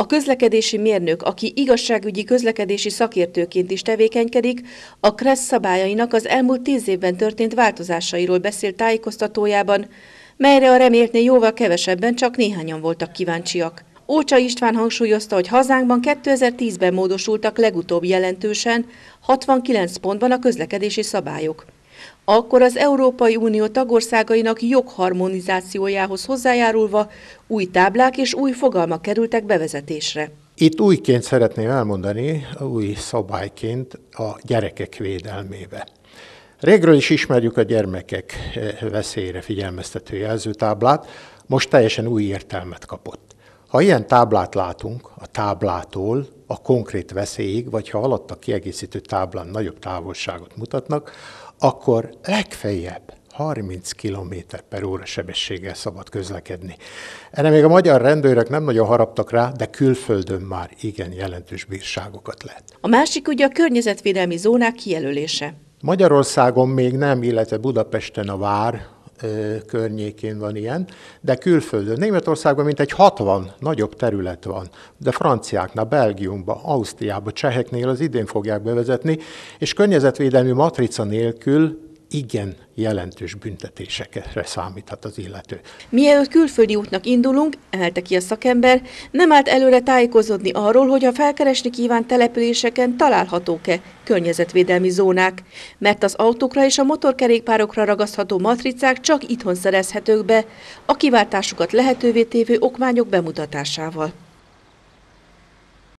A közlekedési mérnök, aki igazságügyi közlekedési szakértőként is tevékenykedik, a KRESZ szabályainak az elmúlt tíz évben történt változásairól beszélt tájékoztatójában, melyre a reméltnél jóval kevesebben csak néhányan voltak kíváncsiak. Ócsa István hangsúlyozta, hogy hazánkban 2010-ben módosultak legutóbb jelentősen 69 pontban a közlekedési szabályok akkor az Európai Unió tagországainak jogharmonizációjához hozzájárulva új táblák és új fogalmak kerültek bevezetésre. Itt újként szeretném elmondani, új szabályként a gyerekek védelmébe. Régről is ismerjük a gyermekek veszélyre figyelmeztető jelzőtáblát, most teljesen új értelmet kapott. Ha ilyen táblát látunk, a táblától a konkrét veszélyig, vagy ha alatt a kiegészítő táblán nagyobb távolságot mutatnak, akkor legfeljebb 30 km per óra sebességgel szabad közlekedni. Erre még a magyar rendőrök nem nagyon haraptak rá, de külföldön már igen jelentős bírságokat lehet. A másik ugye a környezetvédelmi zónák kijelölése. Magyarországon még nem, illetve Budapesten a vár, környékén van ilyen, de külföldön. Németországban mintegy 60 nagyobb terület van, de franciáknál, Belgiumban, Ausztriában, cseheknél az idén fogják bevezetni, és környezetvédelmi matrica nélkül igen jelentős büntetésekre számíthat az illető. Mielőtt külföldi útnak indulunk, emelte ki a szakember, nem állt előre tájékozódni arról, hogy a felkeresni kívánt településeken találhatók-e környezetvédelmi zónák, mert az autókra és a motorkerékpárokra ragasztható matricák csak itthon szerezhetők be, a kiváltásukat lehetővé tévő okmányok bemutatásával.